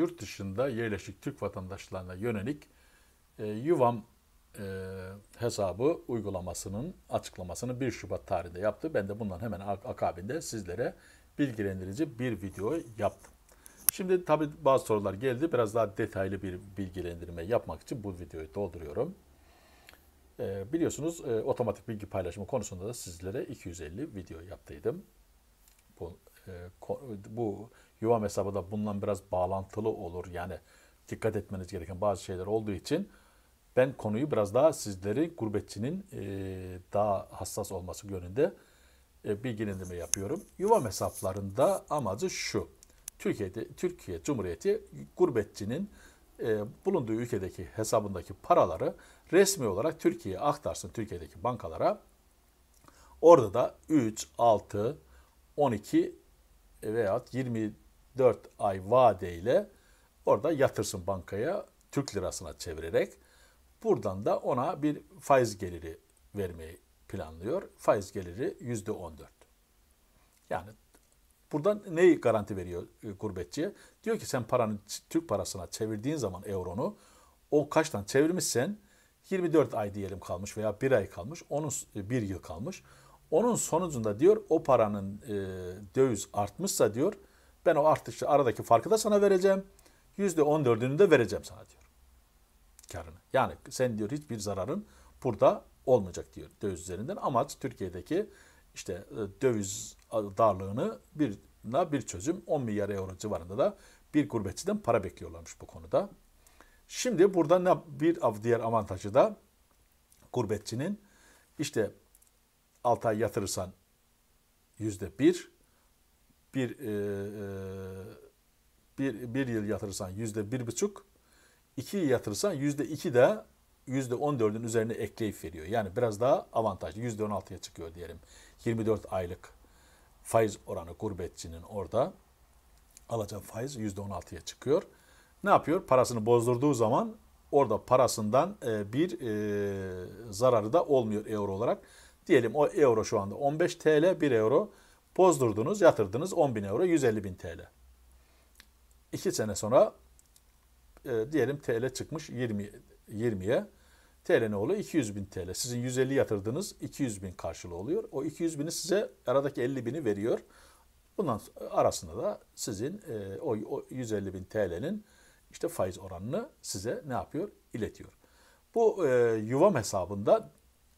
yurt dışında yerleşik Türk vatandaşlarına yönelik e, Yuvam e, hesabı uygulamasının açıklamasını 1 Şubat tarihinde yaptı. Ben de bundan hemen akabinde sizlere bilgilendirici bir video yaptım. Şimdi tabi bazı sorular geldi. Biraz daha detaylı bir bilgilendirme yapmak için bu videoyu dolduruyorum. E, biliyorsunuz e, otomatik bilgi paylaşımı konusunda da sizlere 250 video yaptıydım. Bu, e, bu Yuvam hesabı da bundan biraz bağlantılı olur. Yani dikkat etmeniz gereken bazı şeyler olduğu için ben konuyu biraz daha sizleri gurbetçinin e, daha hassas olması yönünde e, bilgilendirme yapıyorum. Yuvam hesaplarında amacı şu. Türkiye'de Türkiye Cumhuriyeti gurbetçinin e, bulunduğu ülkedeki hesabındaki paraları resmi olarak Türkiye'ye aktarsın Türkiye'deki bankalara. Orada da 3, 6, 12 veya 20 4 ay vadeyle orada yatırsın bankaya Türk lirasına çevirerek. Buradan da ona bir faiz geliri vermeyi planlıyor. Faiz geliri yüzde on dört. Yani buradan neyi garanti veriyor e, gurbetçiye? Diyor ki sen paranı Türk parasına çevirdiğin zaman euronu o kaçtan çevirmişsen 24 ay diyelim kalmış veya bir ay kalmış, onun e, bir yıl kalmış. Onun sonucunda diyor o paranın e, döviz artmışsa diyor ben o artışı aradaki farkı da sana vereceğim. Yüzde on dördünü de vereceğim sana diyor. Karını. Yani sen diyor hiçbir zararın burada olmayacak diyor döviz üzerinden. Amaç Türkiye'deki işte e, döviz darlığını bir bir çözüm 10 milyar euro civarında da bir gurbetçiden para bekliyorlarmış bu konuda. Şimdi burada ne bir diğer avantajı da gurbetçinin işte 6 ay yatırırsan yüzde bir, bir e, e, bir, bir yıl yatırırsan yüzde bir buçuk, iki yıl yatırırsan yüzde iki de yüzde on dördün üzerine ekleyip veriyor. Yani biraz daha avantajlı. Yüzde on altıya çıkıyor diyelim. 24 aylık faiz oranı gurbetçinin orada alacağı faiz yüzde on altıya çıkıyor. Ne yapıyor? Parasını bozdurduğu zaman orada parasından e, bir e, zararı da olmuyor euro olarak. Diyelim o euro şu anda 15 TL, 1 euro Bozdurdunuz, yatırdınız 10 bin euro, 150 bin TL. 2 sene sonra e, diyelim TL çıkmış 20 20'ye. TL ne oluyor? 200 bin TL. Sizin 150 yatırdığınız 200 bin karşılığı oluyor. O 200 bini size aradaki 50 bini veriyor. Bundan arasında da sizin e, o, o 150 bin TL'nin işte faiz oranını size ne yapıyor? İletiyor. Bu e, yuvam hesabında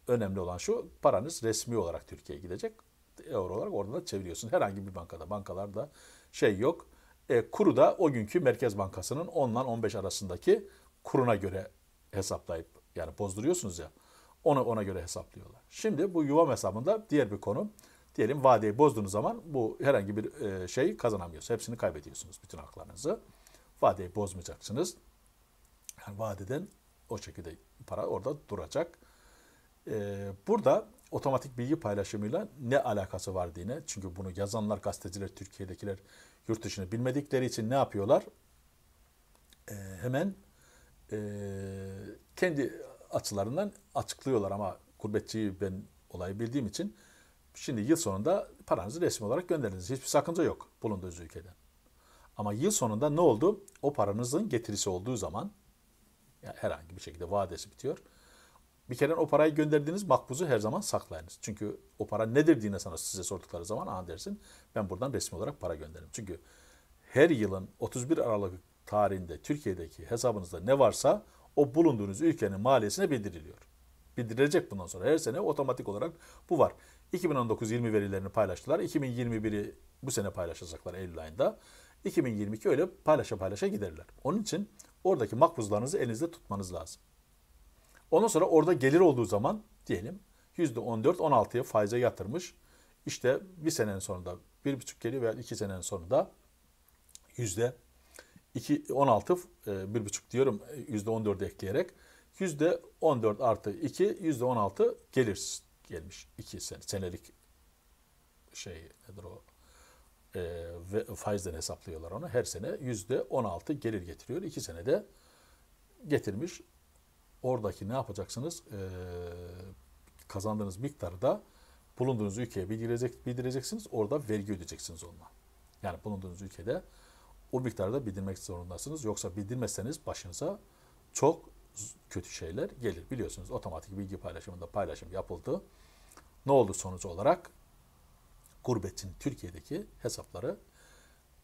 önemli olan şu paranız resmi olarak Türkiye'ye gidecek euro olarak orada da çeviriyorsun. Herhangi bir bankada. Bankalarda şey yok. E, kuru da o günkü Merkez Bankası'nın 10 ile 15 arasındaki kuruna göre hesaplayıp yani bozduruyorsunuz ya. Onu ona göre hesaplıyorlar. Şimdi bu yuvam hesabında diğer bir konu. Diyelim vadeyi bozduğunuz zaman bu herhangi bir e, şey kazanamıyorsunuz. Hepsini kaybediyorsunuz bütün haklarınızı. Vadeyi bozmayacaksınız. Yani vadeden o şekilde para orada duracak. E, burada otomatik bilgi paylaşımıyla ne alakası var dine? Çünkü bunu yazanlar, gazeteciler, Türkiye'dekiler yurt dışını bilmedikleri için ne yapıyorlar? E, hemen e, kendi açılarından açıklıyorlar ama gurbetçiyi ben olayı bildiğim için şimdi yıl sonunda paranızı resmi olarak gönderiniz. Hiçbir sakınca yok bulunduğunuz ülkeden. Ama yıl sonunda ne oldu? O paranızın getirisi olduğu zaman yani herhangi bir şekilde vadesi bitiyor bir kere o parayı gönderdiğiniz makbuzu her zaman saklayınız. Çünkü o para nedir diye sana size sordukları zaman aha dersin ben buradan resmi olarak para gönderirim. Çünkü her yılın 31 Aralık tarihinde Türkiye'deki hesabınızda ne varsa o bulunduğunuz ülkenin maliyesine bildiriliyor. Bildirilecek bundan sonra her sene otomatik olarak bu var. 2019-20 verilerini paylaştılar. 2021'i bu sene paylaşacaklar Eylül ayında. 2022 öyle paylaşa paylaşa giderler. Onun için oradaki makbuzlarınızı elinizde tutmanız lazım. Ondan sonra orada gelir olduğu zaman diyelim %14-16'ya faize yatırmış. İşte bir senenin sonunda bir buçuk geliyor veya iki senenin sonunda yüzde on altı e, bir buçuk diyorum yüzde on 14 ekleyerek yüzde on dört artı iki yüzde on altı gelir gelmiş. iki sene, senelik şey nedir o e, ve faizden hesaplıyorlar onu. Her sene yüzde on altı gelir getiriyor. 2 senede getirmiş oradaki ne yapacaksınız? E, kazandığınız miktarı da bulunduğunuz ülkeye bildirecek, bildireceksiniz. Orada vergi ödeyeceksiniz onunla. Yani bulunduğunuz ülkede o miktarı da bildirmek zorundasınız. Yoksa bildirmezseniz başınıza çok kötü şeyler gelir. Biliyorsunuz otomatik bilgi paylaşımında paylaşım yapıldı. Ne oldu sonuç olarak? Gurbetçinin Türkiye'deki hesapları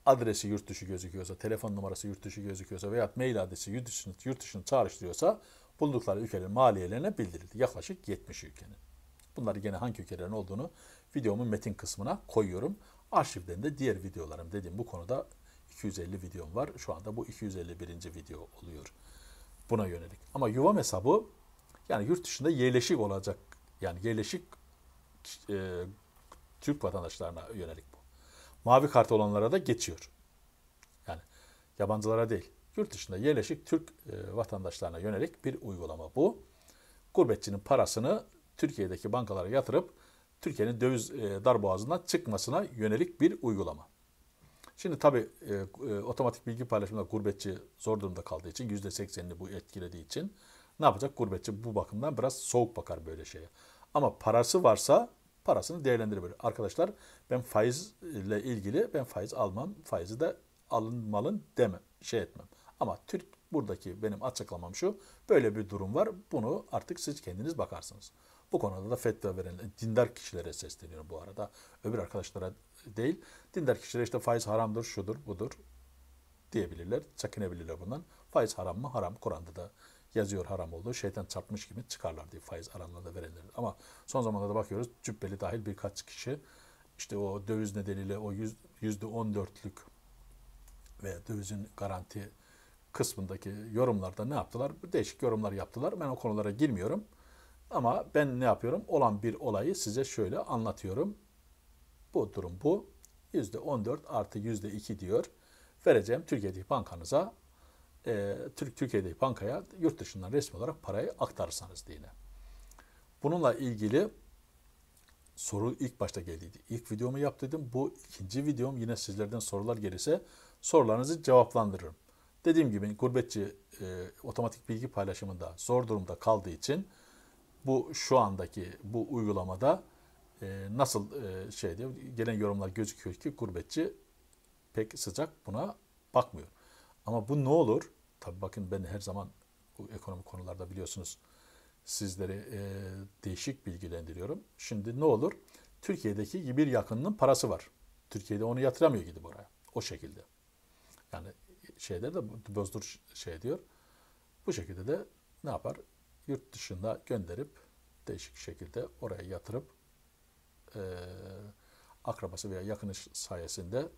adresi yurt dışı gözüküyorsa, telefon numarası yurt dışı gözüküyorsa veya mail adresi yurt dışını, yurt dışını çağrıştırıyorsa bulundukları ülkelerin maliyelerine bildirildi. Yaklaşık 70 ülkenin. Bunları gene hangi ülkelerin olduğunu videomun metin kısmına koyuyorum. Arşivden de diğer videolarım dediğim bu konuda 250 videom var. Şu anda bu 251. video oluyor buna yönelik. Ama yuvam hesabı yani yurt dışında yerleşik olacak yani yerleşik e, Türk vatandaşlarına yönelik bu. Mavi kart olanlara da geçiyor. Yani yabancılara değil. Yurt dışında yerleşik Türk e, vatandaşlarına yönelik bir uygulama bu. Gurbetçinin parasını Türkiye'deki bankalara yatırıp Türkiye'nin döviz e, darboğazından çıkmasına yönelik bir uygulama. Şimdi tabii e, otomatik bilgi paylaşımında gurbetçi zor durumda kaldığı için %80'ini bu etkilediği için ne yapacak gurbetçi bu bakımdan biraz soğuk bakar böyle şeye. Ama parası varsa parasını değerlendirebilir. Arkadaşlar ben faizle ilgili ben faiz almam, faizi de alın malın demem şey etmem. Ama Türk buradaki benim açıklamam şu. Böyle bir durum var. Bunu artık siz kendiniz bakarsınız. Bu konuda da fetva veren dindar kişilere sesleniyorum bu arada. Öbür arkadaşlara değil. Dindar kişilere işte faiz haramdır, şudur, budur diyebilirler. Çekinebilirler bundan. Faiz haram mı? Haram. Kur'an'da da yazıyor haram olduğu. Şeytan çarpmış gibi çıkarlar diye faiz aranlarda verenler. Ama son zamanlarda bakıyoruz cübbeli dahil birkaç kişi işte o döviz nedeniyle o yüzde on dörtlük ve dövizin garanti kısmındaki yorumlarda ne yaptılar? Değişik yorumlar yaptılar. Ben o konulara girmiyorum. Ama ben ne yapıyorum? Olan bir olayı size şöyle anlatıyorum. Bu durum bu. %14 artı %2 diyor. Vereceğim Türkiye'deki bankanıza, e, Türk Türkiye'deki bankaya yurt dışından resmi olarak parayı aktarırsanız diye. Bununla ilgili soru ilk başta geldiydi. İlk videomu yap Bu ikinci videom yine sizlerden sorular gelirse sorularınızı cevaplandırırım. Dediğim gibi gurbetçi e, otomatik bilgi paylaşımında zor durumda kaldığı için bu şu andaki bu uygulamada e, nasıl e, şey diyor? gelen yorumlar gözüküyor ki gurbetçi pek sıcak buna bakmıyor. Ama bu ne olur? Tabii bakın ben her zaman bu ekonomik konularda biliyorsunuz sizleri e, değişik bilgilendiriyorum. Şimdi ne olur? Türkiye'deki bir yakınının parası var. Türkiye'de onu yatıramıyor gidip oraya. O şekilde. Yani şeyler de Bozdur şey diyor. Bu şekilde de ne yapar? Yurt dışında gönderip değişik şekilde oraya yatırıp e, akrabası veya yakını sayesinde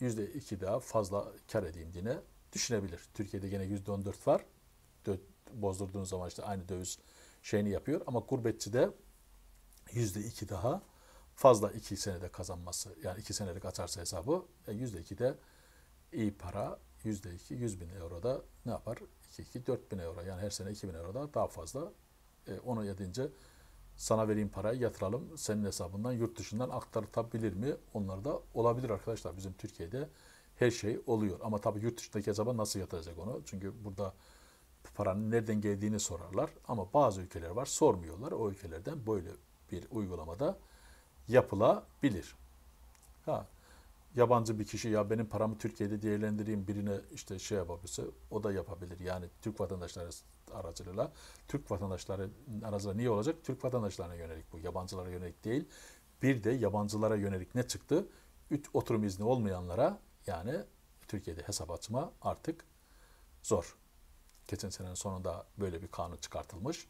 yüzde iki daha fazla kar edeyim diye düşünebilir. Türkiye'de gene yüzde on dört var. Dö bozdurduğun zaman işte aynı döviz şeyini yapıyor ama gurbetçi de yüzde iki daha fazla iki senede kazanması yani iki senelik açarsa hesabı e, yüzde iki de iyi para yüzde iki, yüz bin euro da ne yapar? İki, iki, dört bin euro. Yani her sene iki bin euro da daha fazla. E, onu yedince sana vereyim parayı yatıralım. Senin hesabından yurt dışından aktarılabilir mi? Onlar da olabilir arkadaşlar. Bizim Türkiye'de her şey oluyor. Ama tabii yurt dışındaki hesaba nasıl yatıracak onu? Çünkü burada paranın nereden geldiğini sorarlar. Ama bazı ülkeler var sormuyorlar. O ülkelerden böyle bir uygulamada yapılabilir. Ha, yabancı bir kişi ya benim paramı Türkiye'de değerlendireyim birine işte şey yapabilirse o da yapabilir. Yani Türk vatandaşları aracılığıyla Türk vatandaşları aracılığıyla niye olacak? Türk vatandaşlarına yönelik bu. Yabancılara yönelik değil. Bir de yabancılara yönelik ne çıktı? Üç oturum izni olmayanlara yani Türkiye'de hesap açma artık zor. Geçen senenin sonunda böyle bir kanun çıkartılmış.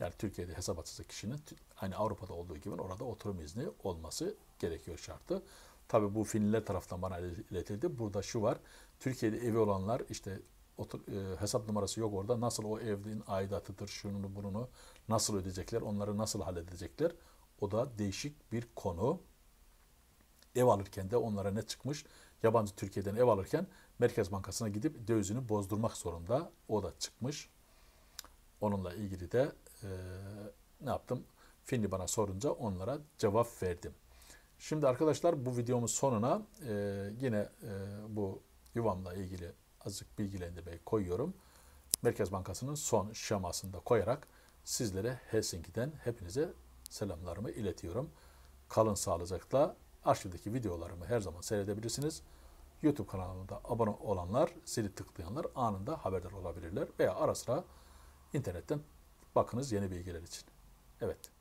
Yani Türkiye'de hesap açacak kişinin aynı Avrupa'da olduğu gibi orada oturum izni olması gerekiyor şartı. Tabii bu Finliler tarafından bana iletildi. Burada şu var. Türkiye'de evi olanlar işte otur, e, hesap numarası yok orada. Nasıl o evin aidatıdır, şununu bununu nasıl ödeyecekler, onları nasıl halledecekler? O da değişik bir konu. Ev alırken de onlara ne çıkmış? Yabancı Türkiye'den ev alırken Merkez Bankası'na gidip dövizini bozdurmak zorunda. O da çıkmış. Onunla ilgili de e, ne yaptım? Finli bana sorunca onlara cevap verdim. Şimdi arkadaşlar bu videomun sonuna e, yine e, bu yuvamla ilgili azıcık bilgilendirmeyi koyuyorum. Merkez Bankası'nın son şemasında koyarak sizlere Helsinki'den hepinize selamlarımı iletiyorum. Kalın sağlıcakla arşivdeki videolarımı her zaman seyredebilirsiniz. YouTube kanalımda abone olanlar, zili tıklayanlar anında haberdar olabilirler veya ara sıra internetten bakınız yeni bilgiler için. Evet.